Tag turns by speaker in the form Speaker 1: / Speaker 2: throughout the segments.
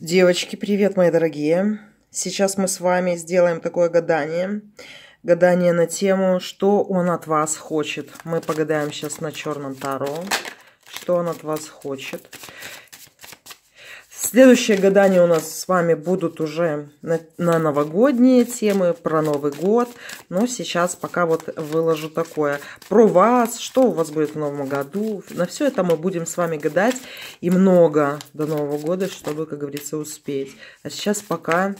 Speaker 1: Девочки, привет, мои дорогие. Сейчас мы с вами сделаем такое гадание. Гадание на тему, что он от вас хочет. Мы погадаем сейчас на черном таро, что он от вас хочет. Следующие гадания у нас с вами будут уже на, на новогодние темы, про Новый год. Но сейчас пока вот выложу такое про вас, что у вас будет в Новом году. На все это мы будем с вами гадать и много до Нового года, чтобы, как говорится, успеть. А сейчас пока,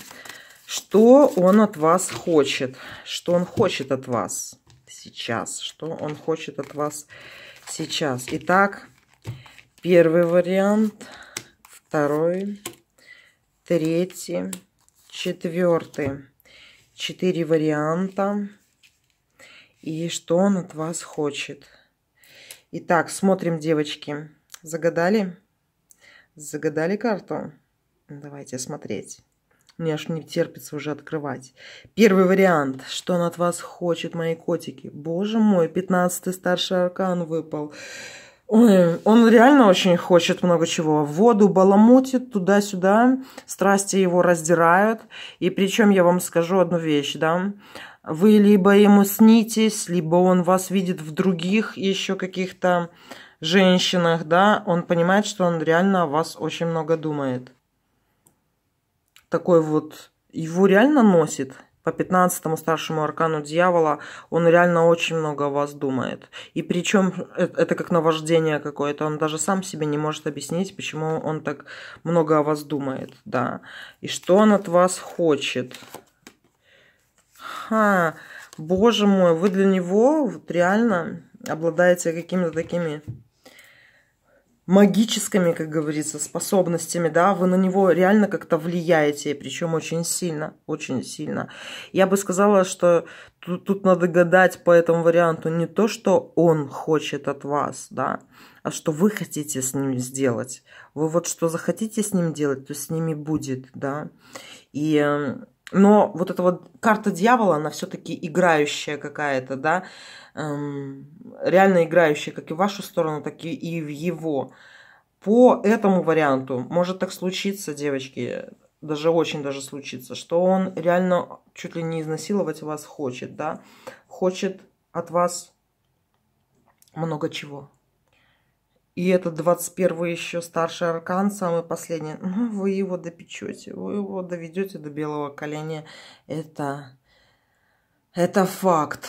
Speaker 1: что он от вас хочет, что он хочет от вас сейчас, что он хочет от вас сейчас. Итак, первый вариант – второй, третий, четвертый. Четыре варианта. И что он от вас хочет. Итак, смотрим, девочки. Загадали? Загадали карту? Давайте смотреть. Мне аж не терпится уже открывать. Первый вариант. Что он от вас хочет, мои котики? Боже мой, пятнадцатый старший аркан выпал он реально очень хочет много чего. Воду баламутит туда-сюда, страсти его раздирают. И причем я вам скажу одну вещь, да. Вы либо ему снитесь, либо он вас видит в других еще каких-то женщинах, да. Он понимает, что он реально о вас очень много думает. Такой вот, его реально носит – по 15 старшему аркану дьявола, он реально очень много о вас думает. И причем э, это как наваждение какое-то, он даже сам себе не может объяснить, почему он так много о вас думает, да. И что он от вас хочет. Ха, боже мой, вы для него вот реально обладаете какими-то такими магическими, как говорится, способностями, да, вы на него реально как-то влияете, причем очень сильно, очень сильно. Я бы сказала, что тут, тут надо гадать по этому варианту не то, что он хочет от вас, да, а что вы хотите с ним сделать. Вы вот что захотите с ним делать, то с ними будет, да. И эм, но вот эта вот карта дьявола, она все-таки играющая какая-то, да, эм, реально играющая как и в вашу сторону, так и в его. По этому варианту может так случиться, девочки, даже очень даже случится, что он реально чуть ли не изнасиловать вас хочет, да, хочет от вас много чего. И этот 21 еще старший аркан, самый последний. Ну, вы его допечете, вы его доведете до белого коленя. Это, это факт.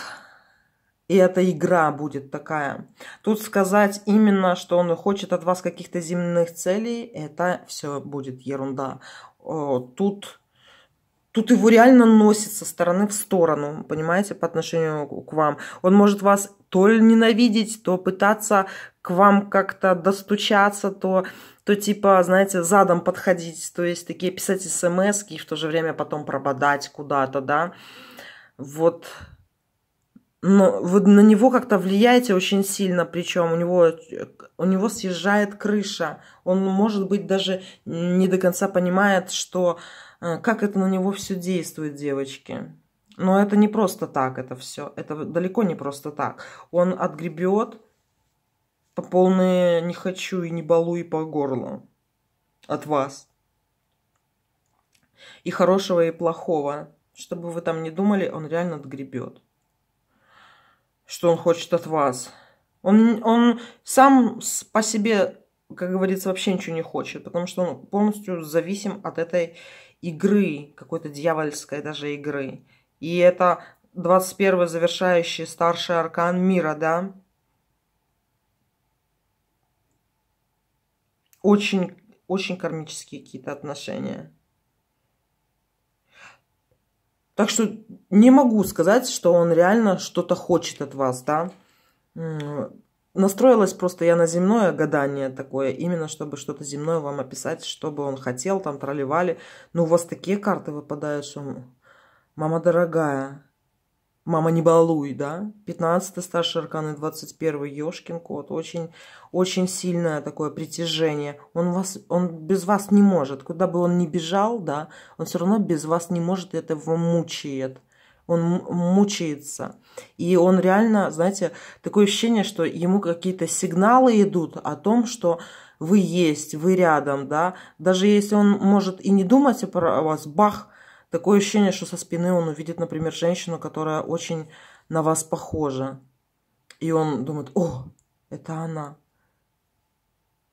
Speaker 1: И эта игра будет такая. Тут сказать именно, что он хочет от вас каких-то земных целей, это все будет ерунда. Тут Тут его реально носит со стороны в сторону, понимаете, по отношению к вам. Он может вас то ли ненавидеть, то пытаться к вам как-то достучаться, то, то типа, знаете, задом подходить, то есть такие писать смс и в то же время потом прободать куда-то, да. Вот но вы на него как-то влияете очень сильно, причем у него, у него съезжает крыша. Он, может быть, даже не до конца понимает, что Э, как это на него все действует, девочки. Но это не просто так, это все. Это далеко не просто так. Он отгребет по полной не хочу и не балу и по горлу от вас. И хорошего, и плохого. Чтобы вы там не думали, он реально отгребет. Что он хочет от вас. Он, он сам по себе как говорится, вообще ничего не хочет, потому что он полностью зависим от этой игры, какой-то дьявольской даже игры. И это 21 завершающий старший аркан мира, да? Очень, очень кармические какие-то отношения. Так что не могу сказать, что он реально что-то хочет от вас, да? Настроилась просто я на земное гадание такое, именно чтобы что-то земное вам описать, что бы он хотел, там проливали. Но ну, у вас такие карты выпадают, что... Мама дорогая, мама не балуй, да? 15 старший аркан и 21 ёшкин кот. Очень, очень сильное такое притяжение. Он, вас, он без вас не может. Куда бы он ни бежал, да, он все равно без вас не может, и это его мучает он мучается. И он реально, знаете, такое ощущение, что ему какие-то сигналы идут о том, что вы есть, вы рядом, да. Даже если он может и не думать про вас, бах, такое ощущение, что со спины он увидит, например, женщину, которая очень на вас похожа. И он думает, о, это она.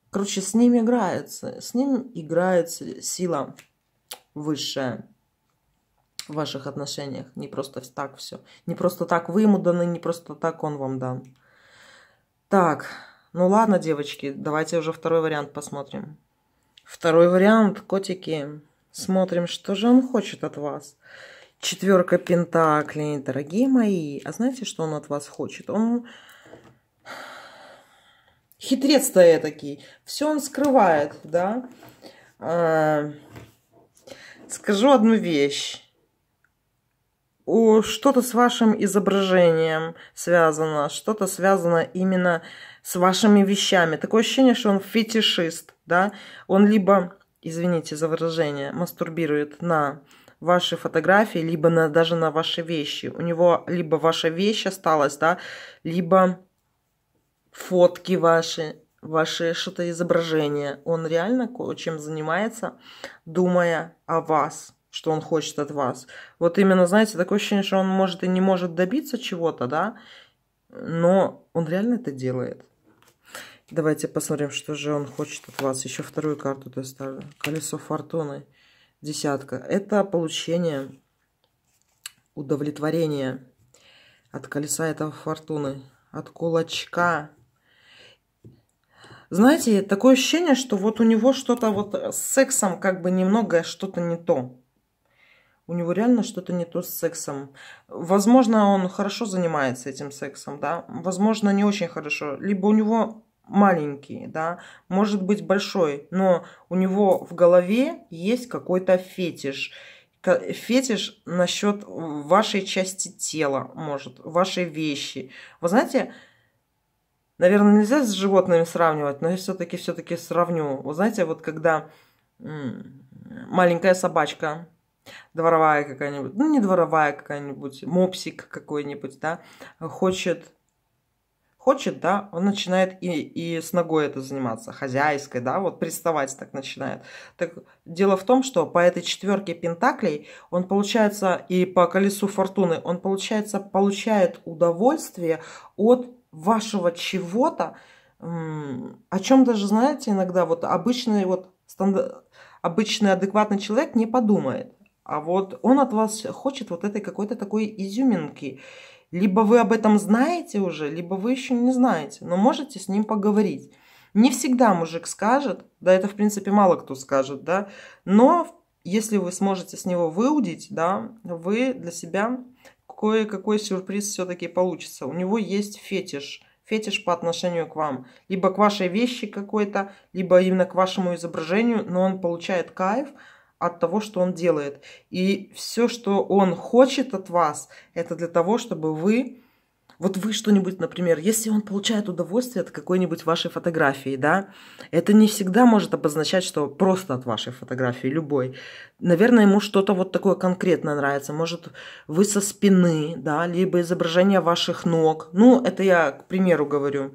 Speaker 1: Короче, с ним играется, с ним играется сила высшая в ваших отношениях. Не просто так все. Не просто так вы ему даны, не просто так он вам дан. Так, ну ладно, девочки, давайте уже второй вариант посмотрим. Второй вариант, котики. Смотрим, что же он хочет от вас. Четверка пентаклей, дорогие мои. А знаете, что он от вас хочет? Он хитрец-то такие Все он скрывает, да. А... Скажу одну вещь что-то с вашим изображением связано, что-то связано именно с вашими вещами. Такое ощущение, что он фетишист, да, он либо, извините за выражение, мастурбирует на ваши фотографии, либо на, даже на ваши вещи. У него либо ваша вещь осталась, да, либо фотки ваши, ваши что-то изображение. Он реально чем занимается, думая о вас что он хочет от вас. Вот именно, знаете, такое ощущение, что он может и не может добиться чего-то, да, но он реально это делает. Давайте посмотрим, что же он хочет от вас. Еще вторую карту доставлю. Колесо фортуны. Десятка. Это получение удовлетворения от колеса этого фортуны, от кулачка. Знаете, такое ощущение, что вот у него что-то вот с сексом как бы немного что-то не то у него реально что-то не то с сексом. Возможно, он хорошо занимается этим сексом, да, возможно, не очень хорошо. Либо у него маленький, да, может быть большой, но у него в голове есть какой-то фетиш. Фетиш насчет вашей части тела, может, вашей вещи. Вы знаете, наверное, нельзя с животными сравнивать, но я все-таки все-таки сравню. Вы знаете, вот когда маленькая собачка дворовая какая-нибудь, ну не дворовая какая-нибудь, мопсик какой-нибудь, да, хочет хочет, да, он начинает и, и с ногой это заниматься, хозяйской, да, вот приставать так начинает. Так дело в том, что по этой четверке пентаклей он получается, и по колесу фортуны, он получается, получает удовольствие от вашего чего-то, о чем даже, знаете, иногда вот обычный, вот стандар... обычный адекватный человек не подумает. А вот он от вас хочет вот этой какой-то такой изюминки. Либо вы об этом знаете уже, либо вы еще не знаете, но можете с ним поговорить. Не всегда мужик скажет, да это в принципе мало кто скажет, да, но если вы сможете с него выудить, да, вы для себя кое-какой сюрприз все-таки получится. У него есть фетиш, фетиш по отношению к вам, либо к вашей вещи какой-то, либо именно к вашему изображению, но он получает кайф, от того, что он делает. И все, что он хочет от вас, это для того, чтобы вы... Вот вы что-нибудь, например, если он получает удовольствие от какой-нибудь вашей фотографии, да, это не всегда может обозначать, что просто от вашей фотографии, любой. Наверное, ему что-то вот такое конкретно нравится. Может, вы со спины, да, либо изображение ваших ног. Ну, это я, к примеру, говорю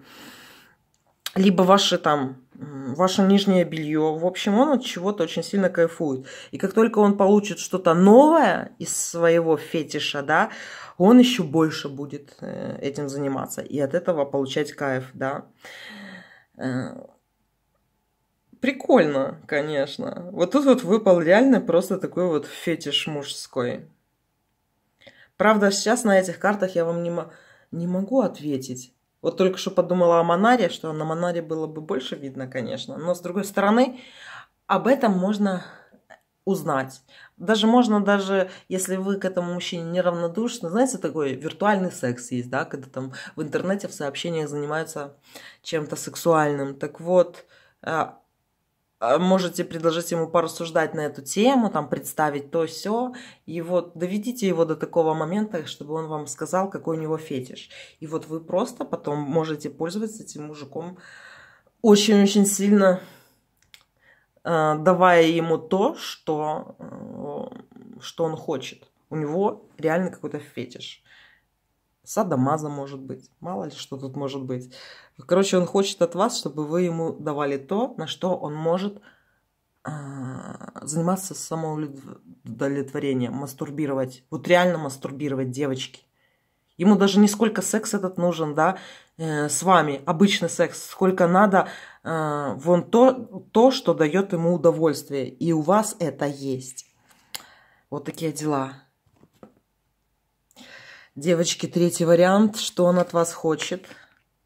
Speaker 1: либо ваши там ваше нижнее белье. В общем, он от чего-то очень сильно кайфует. И как только он получит что-то новое из своего фетиша, да, он еще больше будет э, этим заниматься и от этого получать кайф, да. Э, прикольно, конечно. Вот тут вот выпал реально просто такой вот фетиш мужской. Правда, сейчас на этих картах я вам не, не могу ответить вот только что подумала о Монаре, что на Монаре было бы больше видно, конечно. Но с другой стороны, об этом можно узнать. Даже можно даже, если вы к этому мужчине неравнодушны, знаете, такой виртуальный секс есть, да, когда там в интернете в сообщениях занимаются чем-то сексуальным. Так вот, а, а, можете предложить ему порассуждать на эту тему, там представить то все, и вот доведите его до такого момента, чтобы он вам сказал, какой у него фетиш. И вот вы просто потом можете пользоваться этим мужиком очень-очень сильно, а, давая ему то, что, э, что он хочет. У него реально какой-то фетиш. Садомаза может быть, мало ли что тут может быть. Короче, он хочет от вас, чтобы вы ему давали то, на что он может э, заниматься самоудовлетворением, мастурбировать. Вот реально мастурбировать, девочки. Ему даже не сколько секс этот нужен, да, э, с вами, обычный секс, сколько надо, э, вон то, то, что дает ему удовольствие. И у вас это есть. Вот такие дела. Девочки, третий вариант. Что он от вас хочет?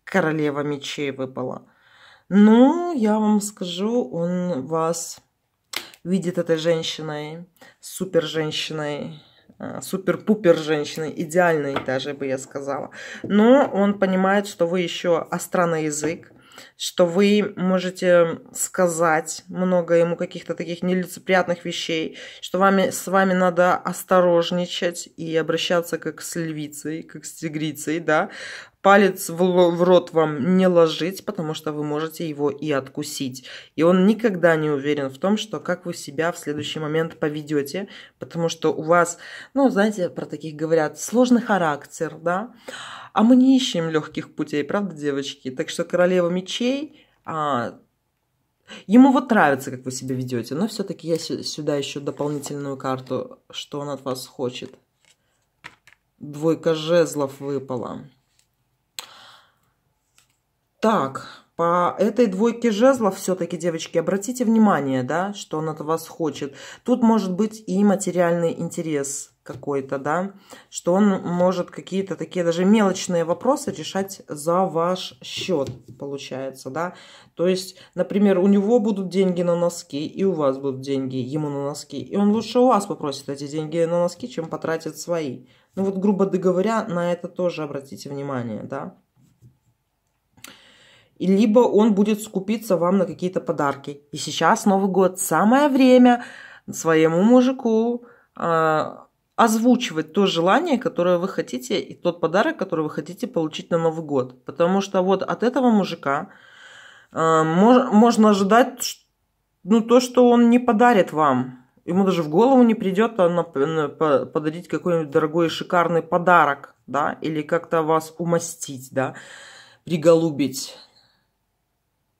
Speaker 1: Королева мечей выпала. Ну, я вам скажу, он вас видит этой женщиной, супер женщиной, э, супер-пупер женщиной, идеальной даже, бы я сказала. Но он понимает, что вы еще остранный язык, что вы можете сказать много ему каких-то таких нелицеприятных вещей, что вами, с вами надо осторожничать и обращаться как с львицей, как с тигрицей, да, палец в, в рот вам не ложить, потому что вы можете его и откусить. И он никогда не уверен в том, что как вы себя в следующий момент поведете, потому что у вас, ну, знаете, про таких говорят, сложный характер, да, а мы не ищем легких путей, правда, девочки? Так что королева мечей, а, ему вот нравится, как вы себя ведете, но все-таки я сюда еще дополнительную карту, что он от вас хочет. Двойка жезлов выпала. Так, по этой двойке жезлов все-таки, девочки, обратите внимание, да, что он от вас хочет. Тут может быть и материальный интерес какой-то, да, что он может какие-то такие даже мелочные вопросы решать за ваш счет, получается, да. То есть, например, у него будут деньги на носки, и у вас будут деньги ему на носки, и он лучше у вас попросит эти деньги на носки, чем потратит свои. Ну вот, грубо говоря, на это тоже обратите внимание, да. И либо он будет скупиться вам на какие-то подарки. И сейчас Новый год, самое время своему мужику а, озвучивать то желание, которое вы хотите, и тот подарок, который вы хотите получить на Новый год. Потому что вот от этого мужика э, мож, можно ожидать ну, то, что он не подарит вам. Ему даже в голову не придет а подарить какой-нибудь дорогой и шикарный подарок, да, или как-то вас умастить, да, приголубить.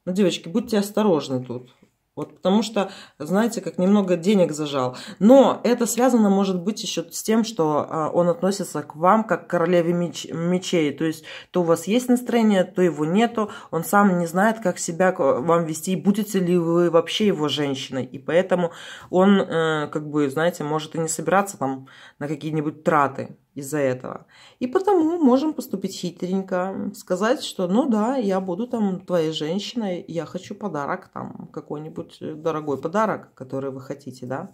Speaker 1: Но, ну, девочки, будьте осторожны тут. Вот потому что, знаете, как немного денег зажал. Но это связано, может быть, еще с тем, что а, он относится к вам как к королеве меч, мечей. То есть, то у вас есть настроение, то его нету. Он сам не знает, как себя к вам вести, и будете ли вы вообще его женщиной. И поэтому он, э, как бы, знаете, может и не собираться там на какие-нибудь траты из-за этого. И потому можем поступить хитренько, сказать, что ну да, я буду там твоей женщиной, я хочу подарок там, какой-нибудь э, дорогой подарок, который вы хотите, да.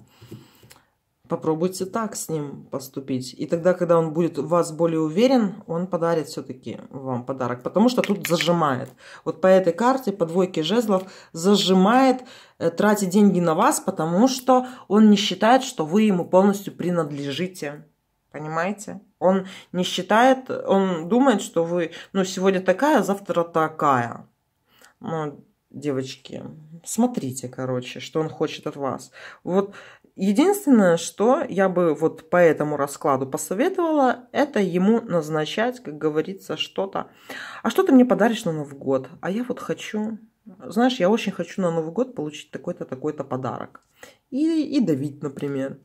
Speaker 1: Попробуйте так с ним поступить. И тогда, когда он будет в вас более уверен, он подарит все-таки вам подарок. Потому что тут зажимает. Вот по этой карте, по двойке жезлов, зажимает, э, тратит деньги на вас, потому что он не считает, что вы ему полностью принадлежите. Понимаете? Он не считает, он думает, что вы, ну, сегодня такая, а завтра такая. Ну, девочки, смотрите, короче, что он хочет от вас. Вот единственное, что я бы вот по этому раскладу посоветовала, это ему назначать, как говорится, что-то. А что ты мне подаришь на Новый год? А я вот хочу, знаешь, я очень хочу на Новый год получить такой-то, такой-то подарок. И, и давить, например.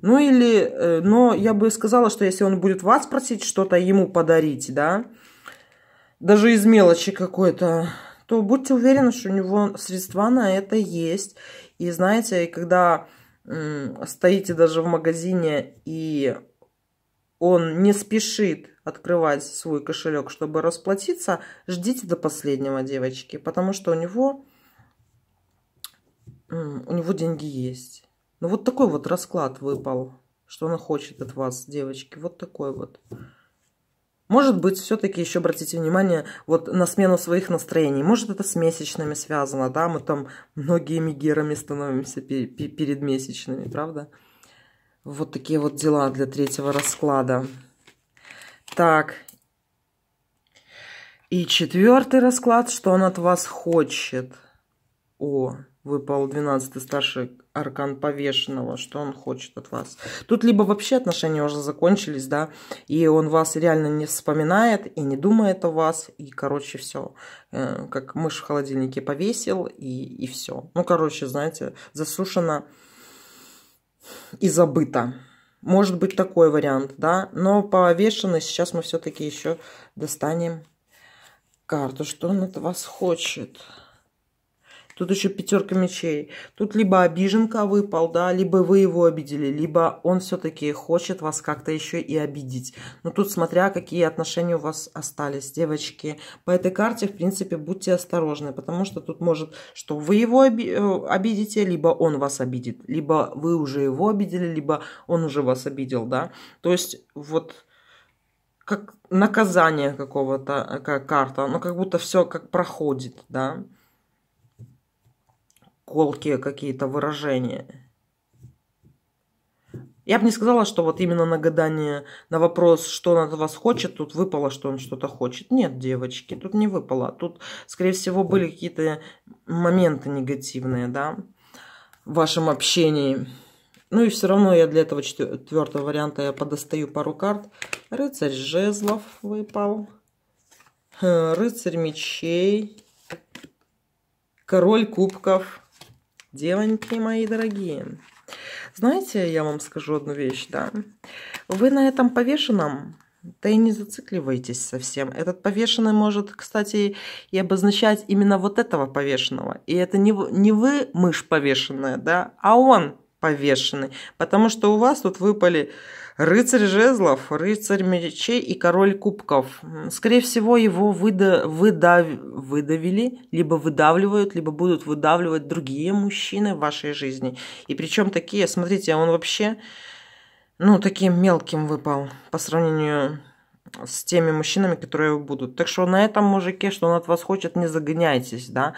Speaker 1: Ну или, э, но я бы сказала, что если он будет вас просить что-то ему подарить, да, даже из мелочи какой-то, то будьте уверены, что у него средства на это есть. И знаете, когда стоите даже в магазине и он не спешит открывать свой кошелек, чтобы расплатиться, ждите до последнего, девочки, потому что у него, у него деньги есть. Ну, вот такой вот расклад выпал, что она хочет от вас, девочки. Вот такой вот. Может быть, все-таки еще обратите внимание вот на смену своих настроений. Может, это с месячными связано, да? Мы там многие мигерами становимся перед месячными, правда? Вот такие вот дела для третьего расклада. Так. И четвертый расклад, что он от вас хочет. О, Выпал двенадцатый старший аркан повешенного. Что он хочет от вас? Тут либо вообще отношения уже закончились, да, и он вас реально не вспоминает и не думает о вас. И, короче, все. Э, как мышь в холодильнике повесил, и, и все. Ну, короче, знаете, засушено и забыто. Может быть такой вариант, да. Но повешенный сейчас мы все-таки еще достанем карту. Что он от вас хочет? Тут еще пятерка мечей. Тут либо обиженка выпал, да, либо вы его обидели, либо он все-таки хочет вас как-то еще и обидеть. Но тут смотря, какие отношения у вас остались, девочки. По этой карте, в принципе, будьте осторожны, потому что тут может, что вы его э, обидите, либо он вас обидит, либо вы уже его обидели, либо он уже вас обидел, да. То есть вот как наказание какого-то э, как карта, но как будто все как проходит, да колкие какие-то выражения. Я бы не сказала, что вот именно на гадание, на вопрос, что он от вас хочет, тут выпало, что он что-то хочет. Нет, девочки, тут не выпало. Тут, скорее всего, были какие-то моменты негативные, да, в вашем общении. Ну и все равно я для этого четвертого варианта я подостаю пару карт. Рыцарь жезлов выпал. Э, рыцарь мечей. Король кубков. Девоньки мои дорогие, знаете, я вам скажу одну вещь, да. Вы на этом повешенном, да и не зацикливайтесь совсем. Этот повешенный может, кстати, и обозначать именно вот этого повешенного. И это не, не вы мышь повешенная, да, а он повешенный. Потому что у вас тут выпали Рыцарь жезлов, рыцарь мечей и король кубков. Скорее всего, его выда выдав выдавили, либо выдавливают, либо будут выдавливать другие мужчины в вашей жизни. И причем такие, смотрите, он вообще, ну, таким мелким выпал по сравнению с теми мужчинами, которые будут. Так что на этом мужике, что он от вас хочет, не загоняйтесь, да.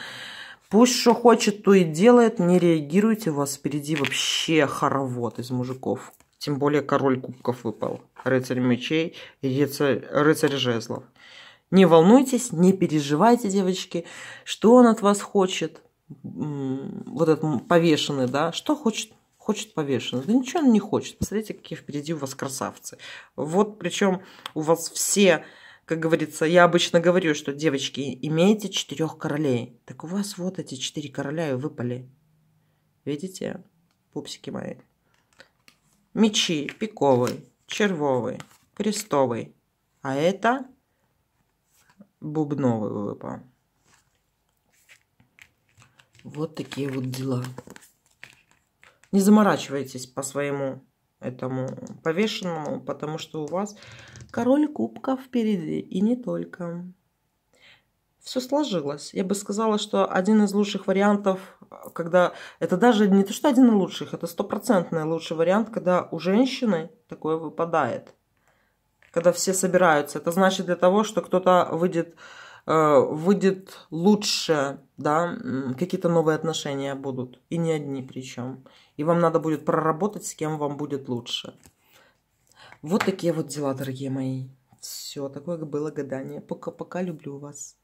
Speaker 1: Пусть что хочет, то и делает, не реагируйте, у вас впереди вообще хоровод из мужиков. Тем более король кубков выпал. Рыцарь мечей и рыцарь, жезлов. Не волнуйтесь, не переживайте, девочки, что он от вас хочет. Вот этот повешенный, да, что хочет? Хочет повешенный. Да ничего он не хочет. Посмотрите, какие впереди у вас красавцы. Вот причем у вас все, как говорится, я обычно говорю, что девочки, имеете четырех королей. Так у вас вот эти четыре короля и выпали. Видите, пупсики мои мечи пиковый, червовый, крестовый. А это бубновый выпал. Вот такие вот дела. Не заморачивайтесь по своему этому повешенному, потому что у вас король кубков впереди и не только все сложилось. Я бы сказала, что один из лучших вариантов, э, когда... Это даже не то, что один из лучших, это стопроцентный лучший вариант, когда у женщины такое выпадает. Когда все собираются. Это значит для того, что кто-то выйдет, э, выйдет лучше, да, какие-то новые отношения будут. И не одни причем. И вам надо будет проработать, с кем вам будет лучше. Вот такие вот дела, дорогие мои. Все, такое было гадание. Пока-пока, люблю вас.